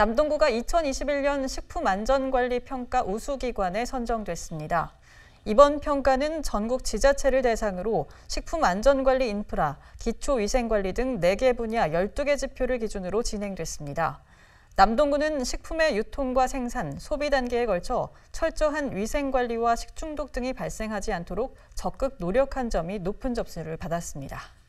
남동구가 2021년 식품안전관리평가 우수기관에 선정됐습니다. 이번 평가는 전국 지자체를 대상으로 식품안전관리 인프라, 기초위생관리 등 4개 분야 12개 지표를 기준으로 진행됐습니다. 남동구는 식품의 유통과 생산, 소비 단계에 걸쳐 철저한 위생관리와 식중독 등이 발생하지 않도록 적극 노력한 점이 높은 접수를 받았습니다.